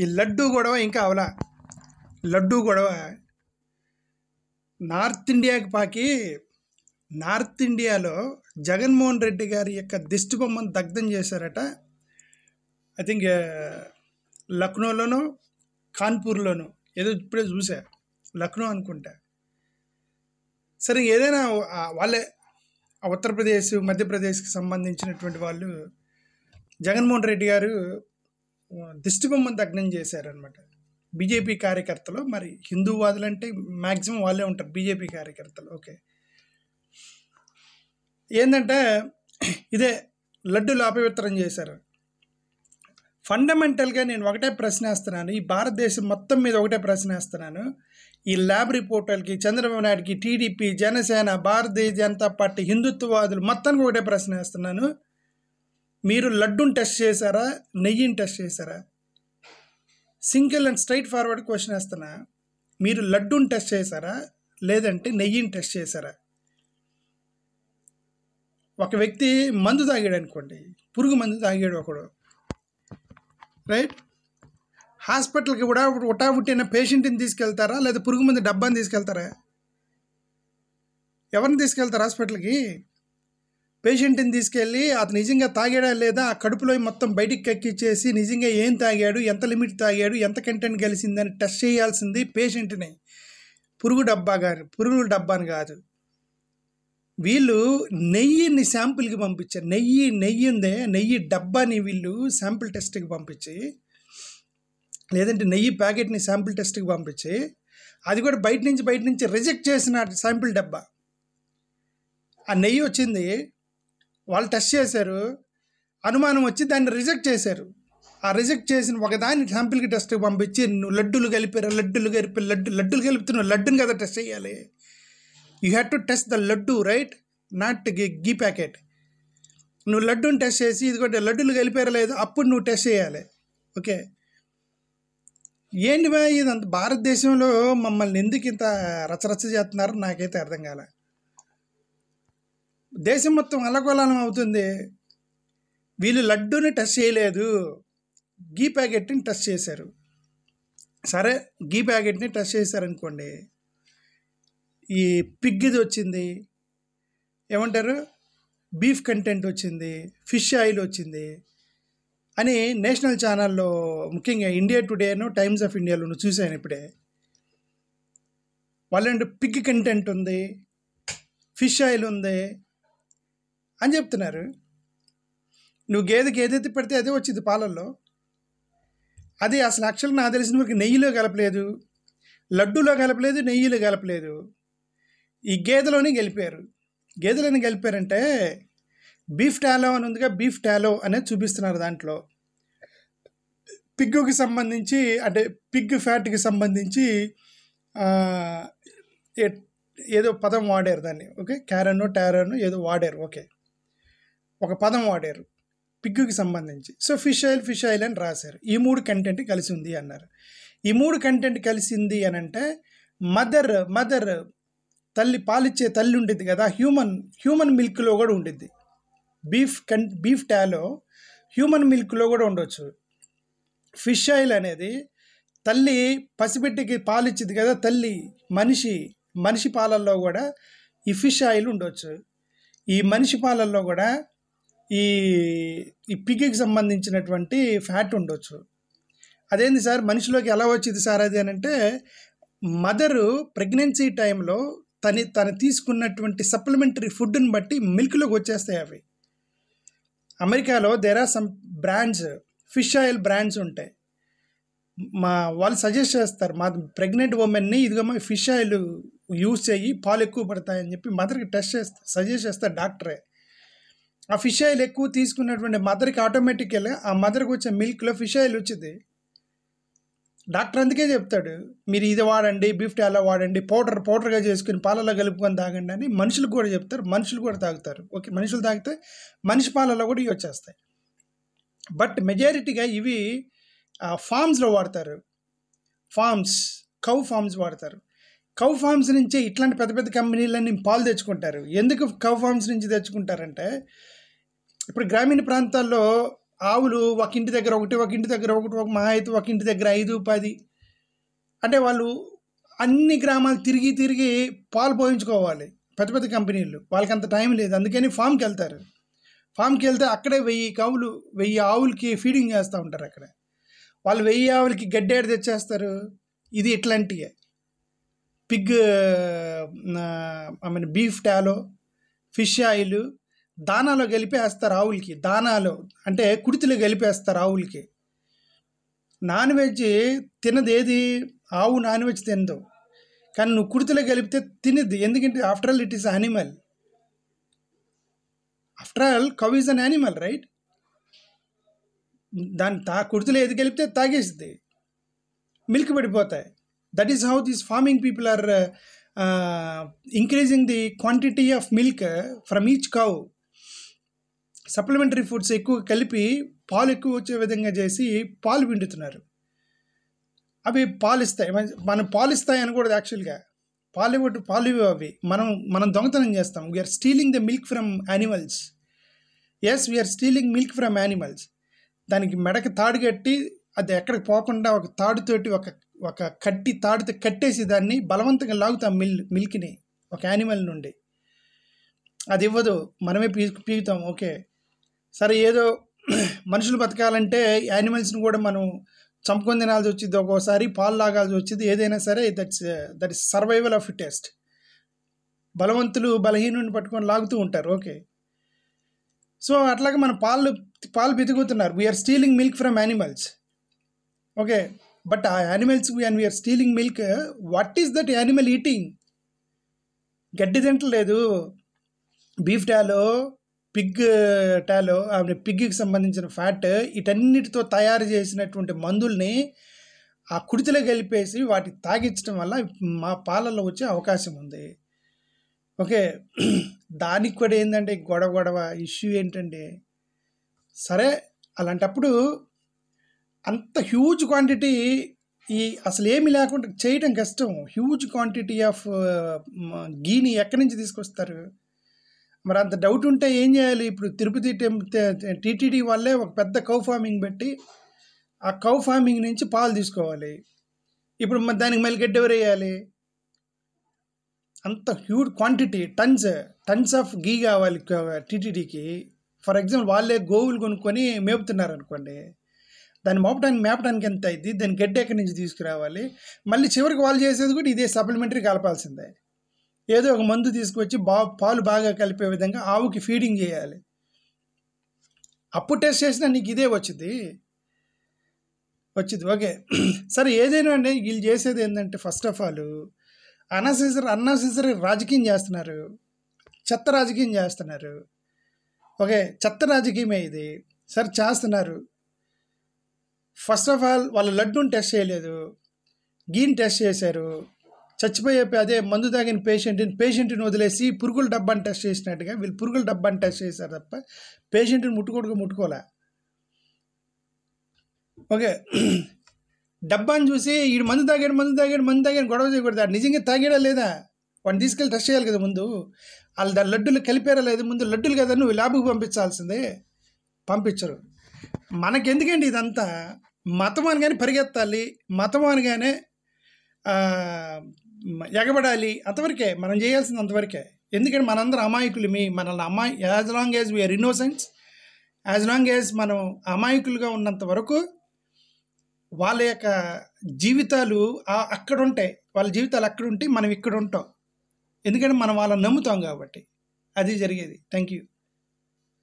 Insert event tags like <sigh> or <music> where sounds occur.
ఈ లడ్డు గొడవ ఇంకా అవలా లడ్డు గొడవ నార్త్ ఇండియాకి పాకి నార్త్ ఇండియాలో జగన్మోహన్ రెడ్డి గారి యొక్క దిష్టి బొమ్మను దగ్ధం చేశారట ఐ థింక్ లక్నోలోనో కాన్పూర్లోనూ ఏదో ఇప్పుడే చూసా లక్నో అనుకుంటా సరే ఏదైనా వాళ్ళే ఉత్తరప్రదేశ్ మధ్యప్రదేశ్కి సంబంధించినటువంటి వాళ్ళు జగన్మోహన్ రెడ్డి గారు దిష్టిబొమ్మను దగ్నం చేశారనమాట బీజేపీ కార్యకర్తలు మరి అంటే మ్యాక్సిమం వాళ్ళే ఉంటారు బీజేపీ కార్యకర్తలు ఓకే ఏంటంటే ఇదే లడ్డూలు అపవిత్రం చేశారు ఫండమెంటల్గా నేను ఒకటే ప్రశ్న వేస్తున్నాను ఈ భారతదేశం మొత్తం మీద ఒకటే ప్రశ్న వేస్తున్నాను ఈ ల్యాబ్ రిపోర్టర్లకి చంద్రబాబు నాయుడుకి టీడీపీ జనసేన భారతీయ జనతా పార్టీ హిందుత్వవాదులు మొత్తానికి ఒకటే ప్రశ్న వేస్తున్నాను మీరు లడ్డుని టెస్ట్ చేశారా నెయ్యిని టెస్ట్ చేశారా single and straightforward question వేస్తున్నా మీరు లడ్డుని టెస్ట్ చేశారా లేదంటే నెయ్యిని టెస్ట్ చేశారా ఒక వ్యక్తి మందు తాగాడు అనుకోండి పురుగు మందు తాగాడు ఒకడు రైట్ హాస్పిటల్కి కూడా ఉటాబుట్టిన పేషెంట్ని తీసుకెళ్తారా లేదా పురుగు మందు డబ్బాని తీసుకెళ్తారా ఎవరిని తీసుకెళ్తారు హాస్పిటల్కి పేషెంట్ని తీసుకెళ్ళి అతను నిజంగా తాగాడా లేదా ఆ కడుపులో మొత్తం బయటికి కక్కిచ్చేసి నిజంగా ఏం తాగాడు ఎంత లిమిట్ తాగాడు ఎంత కంటెంట్ కలిసిందని టెస్ట్ చేయాల్సింది పేషెంట్ని పురుగు డబ్బా గారు పురుగుల డబ్బాని కాదు వీళ్ళు నెయ్యిని శాంపుల్కి పంపించారు నెయ్యి నెయ్యి ఉందే నెయ్యి డబ్బాని వీళ్ళు శాంపుల్ టెస్ట్కి పంపించి లేదంటే నెయ్యి ప్యాకెట్ని శాంపుల్ టెస్ట్కి పంపించి అది కూడా బయట నుంచి బయట నుంచి రిజెక్ట్ చేసిన శాంపుల్ డబ్బా ఆ నెయ్యి వచ్చింది వాళ్ళు టెస్ట్ చేశారు అనుమానం వచ్చి దాన్ని రిజెక్ట్ చేశారు ఆ రిజెక్ట్ చేసిన ఒకదాన్ని శాంపిల్కి టెస్ట్కి పంపించి నువ్వు లడ్డూలు కలిపారు లడ్డూలు కలిపి లడ్డు లడ్డూలు కలుపుతున్నావు లడ్డుని కదా టెస్ట్ చేయాలి you had to test the laddu right not ghee packet నువ్వు లడ్డూని టెస్ట్ చేసి ఇది కూడా లడ్డూలు కలిపారా లేదు అప్పుడు నువ్వు టెస్ట్ చేయాలి ఓకే ఏంటి బా అంత భారతదేశంలో మమ్మల్ని ఎందుకు ఇంత రచరచ చేస్తున్నారో నాకైతే అర్థం కాలే దేశం మొత్తం అల్లకోలానం అవుతుంది వీళ్ళు లడ్డూని టచ్ చేయలేదు గీ ప్యాకెట్ని టచ్ చేశారు సరే గీ ప్యాకెట్ని టచ్ చేశారనుకోండి ఈ పిగ్గిది వచ్చింది ఏమంటారు బీఫ్ కంటెంట్ వచ్చింది ఫిష్ ఆయిల్ వచ్చింది అని నేషనల్ ఛానల్లో ముఖ్యంగా ఇండియా టుడేను టైమ్స్ ఆఫ్ ఇండియాలోను చూశాను ఇప్పుడే వాళ్ళంటే పిగ్ కంటెంట్ ఉంది ఫిష్ ఆయిల్ ఉంది అని చెప్తున్నారు నువ్వు గేదెకి ఏదైతే పెడితే అదే వచ్చింది పాలల్లో అది అసలు యాక్చువల్ నాకు తెలిసిన వరకు నెయ్యిలో కలపలేదు లడ్డూలో కలపలేదు నెయ్యిలో కలపలేదు ఈ గేదెలోనే గెలిపారు గేదెలోనే గెలిపారంటే బీఫ్ టాలో అని ఉందిగా బీఫ్ టాలో అనేది చూపిస్తున్నారు దాంట్లో పిగ్గుకి సంబంధించి అంటే పిగ్ ఫ్యాట్కి సంబంధించి ఏదో పదం వాడారు దాన్ని ఓకే క్యారనో టారనో ఏదో వాడారు ఓకే ఒక పదం వాడారు పిగ్గుకి సంబంధించి so fish oil fish oil అని రాశారు ఈ మూడు కంటెంట్ కలిసి ఉంది అన్నారు ఈ మూడు కంటెంట్ కలిసింది అని అంటే మదర్ మదర్ తల్లి పాలిచ్చే తల్లి ఉండిద్ది కదా హ్యూమన్ హ్యూమన్ మిల్క్లో కూడా ఉండిద్ది బీఫ్ కం బీఫ్ టాలో హ్యూమన్ మిల్క్లో కూడా ఉండొచ్చు ఫిష్ ఆయిల్ అనేది తల్లి పసిబిడ్డకి పాలిచ్చింది కదా తల్లి మనిషి మనిషి పాలల్లో కూడా ఈ ఫిష్ ఆయిల్ ఉండొచ్చు ఈ మనిషి పాలల్లో కూడా ఈ ఈ పిగ్గికి సంబంధించినటువంటి ఫ్యాట్ ఉండొచ్చు అదేంది సార్ మనిషిలోకి ఎలా వచ్చింది సార్ అది అని అంటే మదరు ప్రెగ్నెన్సీ టైంలో తని తను తీసుకున్నటువంటి సప్లిమెంటరీ ఫుడ్ని బట్టి మిల్క్లోకి వచ్చేస్తాయి అవి అమెరికాలో there are some brands fish oil brands ఉంటాయి మా వాళ్ళు సజెస్ట్ చేస్తారు మా ప్రెగ్నెంట్ ఉమెన్ని మా ఫిష్ ఆయిల్ యూస్ చేయి పాలు ఎక్కువ పడతాయని చెప్పి మదర్కి టెస్ట్ చేస్తారు సజెస్ట్ చేస్తారు డాక్టరే ఆ ఫిష్ ఆయిల్ ఎక్కువ తీసుకున్నటువంటి మదర్కి ఆటోమేటిక్గా ఆ మదర్కి వచ్చే మిల్క్లో ఫిష్ ఆయిల్ వచ్చింది డాక్టర్ అందుకే చెప్తాడు మీరు ఇది వాడండి బీఫ్ అలా వాడండి పౌడర్ పౌడర్గా చేసుకుని పాలలో కలుపుకొని తాగండి అని మనుషులకు కూడా చెప్తారు మనుషులు కూడా తాగుతారు ఓకే మనుషులు తాగితే మనిషి పాలలో కూడా ఇవి వచ్చేస్తాయి బట్ మెజారిటీగా ఇవి ఫామ్స్లో వాడతారు ఫామ్స్ కౌ ఫామ్స్ వాడతారు కౌ ఫార్మ్స్ నుంచే ఇట్లాంటి పెద్ద పెద్ద కంపెనీలన్నీ పాలు తెచ్చుకుంటారు ఎందుకు కౌ ఫార్మ్స్ నుంచి తెచ్చుకుంటారంటే ఇప్పుడు గ్రామీణ ప్రాంతాల్లో ఆవులు ఒక ఇంటి దగ్గర ఒకటి ఒక ఇంటి దగ్గర ఒకటి ఒక మా అయితే ఒక ఇంటి దగ్గర ఐదు పది అంటే వాళ్ళు అన్ని గ్రామాలు తిరిగి తిరిగి పాలు పోయించుకోవాలి పెద్ద పెద్ద కంపెనీలు వాళ్ళకి అంత టైం లేదు అందుకని ఫామ్కి వెళ్తారు ఫామ్కి వెళ్తే అక్కడే వెయ్యి కవులు వెయ్యి ఆవులకి ఫీడింగ్ చేస్తూ ఉంటారు అక్కడ వాళ్ళు వెయ్యి ఆవులకి గడ్డేడు తెచ్చేస్తారు ఇది ఇట్లాంటివే pig I mean beef tallow fish oil దానాలో గెలిపేస్తారు ఆవులకి దానాలు అంటే కుడితిలో గెలిపేస్తారు ఆవులకి నాన్ వెజ్ తినదేది ఆవు నాన్ వెజ్ తినదు కానీ నువ్వు కుడితిలో గెలిపితే తినది ఎందుకంటే after all it is animal after all cow is an animal right దాని తా కుడితిలో ఏది గెలిపితే తాగేస్తుంది మిల్క్ పడిపోతాయి that is how these farming people are increasing the quantity of milk from each cow supplementary foods ఎక్కువ కలిపి పాలు ఎక్కువ వచ్చే విధంగా చేసి పాలు పిండుతున్నారు అవి పాలు ఇస్తాయి మనం పాలు ఇస్తాయి అనకూడదు యాక్చువల్గా పాలు ఇవ్వటం పాలు అవి మనం మనం దొంగతనం చేస్తాం we're stealing the milk from animals yes we're stealing milk from animals దానికి మెడకి తాడు కట్టి అది ఎక్కడికి పోకుండా ఒక తాడుతోటి ఒక ఒక కట్టి తాడుతో కట్టేసి దాన్ని బలవంతంగా లాగుతాం మిల్ మిల్క్ని ఒక యానిమల్ నుండి అది ఇవ్వదు మనమే పీ పీగుతాం ఓకే సరే ఏదో <clears throat> మనుషులు బతకాలంటే యానిమల్స్ని కూడా మనం చంపుకొని తినాల్సి వచ్చింది ఒక్కోసారి పాలు లాగాల్సి వచ్చింది ఏదైనా సరే that's that is survival of test బలవంతులు బలహీనుని పట్టుకొని లాగుతూ ఉంటారు ఓకే సో అట్లాగే మనం పాలు పాలు వెతుకుతున్నారు we're stealing milk from animals okay but ఆ animals and we're stealing milk what is that animal eating గడ్డి తింటలేదు బీఫ్ టాలో పిగ్ టాలో ఆమె పిగ్కి సంబంధించిన ఫ్యాట్ ఇటన్నిటితో తయారు చేసినటువంటి మందుల్ని ఆ కుడితిలో కలిపేసి వాటి తాగించడం వల్ల మా పాలల్లో వచ్చే అవకాశం ఉంది ఓకే దానికి కూడా ఏంటంటే గొడవ గొడవ ఇష్యూ ఏంటంటే సరే అలాంటప్పుడు అంత హ్యూజ్ క్వాంటిటీ ఈ అసలు ఏమి లేకుండా చేయడం కష్టం హ్యూజ్ క్వాంటిటీ ఆఫ్ గీని ఎక్కడి నుంచి తీసుకొస్తారు మరి అంత డౌట్ ఉంటే ఏం చేయాలి ఇప్పుడు తిరుపతి టీటీడీ వాళ్ళే ఒక పెద్ద కౌ ఫార్మింగ్ పెట్టి ఆ కౌ ఫార్మింగ్ నుంచి పాలు తీసుకోవాలి ఇప్పుడు దానికి మళ్ళీ గడ్డి వేయాలి అంత huge quantity tons tons of ghee కావాలి టీటీడీకి ఫర్ ఎగ్జాంపుల్ వాళ్ళే గోవులు కొనుక్కొని మేపుతున్నారు అనుకోండి దాన్ని మోపడానికి మేపడానికి ఎంత అయింది దాన్ని గడ్డి ఎక్కడి నుంచి తీసుకురావాలి మళ్ళీ చివరికి వాళ్ళు చేసేది కూడా ఇదే సప్లిమెంటరీ కలపాల్సిందే ఏదో ఒక మందు తీసుకువచ్చి బా పాలు బాగా కలిపే విధంగా ఆవుకి ఫీడింగ్ చేయాలి అప్పుడు టెస్ట్ చేసినా నీకు ఇదే వచ్చింది వచ్చింది ఓకే <clears throat> సరే ఏదైనా అండి వీళ్ళు చేసేది ఏంటంటే first of all unnecessary unnecessary రాజకీయం చేస్తున్నారు చెత్త రాజకీయం చేస్తున్నారు ఓకే చెత్త రాజకీయమే ఇది సరే చేస్తున్నారు ఫస్ట్ ఆఫ్ ఆల్ వాళ్ళ లడ్డూని టెస్ట్ చేయలేదు గీని టెస్ట్ చేశారు చచ్చిపోయే అదే మందు తాగిన పేషెంట్ని పేషెంట్ని వదిలేసి పురుగుల డబ్బాని టెస్ట్ చేసినట్టుగా వీళ్ళు పురుగుల డబ్బాని టెస్ట్ చేశారు తప్ప పేషెంట్ని ముట్టుకోడుకు ముట్టుకోలే ఓకే డబ్బాని చూసి ఈ మందు తాగాడు మందు తాగాడు మందు తాగాడు గొడవ చేయకూడదు నిజంగా తాగాడా లేదా వాడిని తీసుకెళ్ళి టెస్ట్ చేయాలి కదా ముందు వాళ్ళు దాని లడ్డులు కలిపారా లేదు ముందు లడ్డులు కదా నువ్వు ల్యాబ్కి పంపించాల్సిందే పంపించరు మనకెందుకండి ఇదంతా మతం అనగానే పరిగెత్తాలి మతం అనగానే ఎగబడాలి అంతవరకే మనం చేయాల్సింది అంతవరకే ఎందుకంటే మనందరం మీ మనల్ని అమాయ as long as we're innocents as long as మనం అమాయకులుగా ఉన్నంత వరకు వాళ్ళ యొక్క జీవితాలు అక్కడ ఉంటాయి వాళ్ళ జీవితాలు అక్కడ ఉంటే మనం ఇక్కడ ఉంటాం ఎందుకంటే మనం వాళ్ళని నమ్ముతాం కాబట్టి అది జరిగేది థ్యాంక్ యూ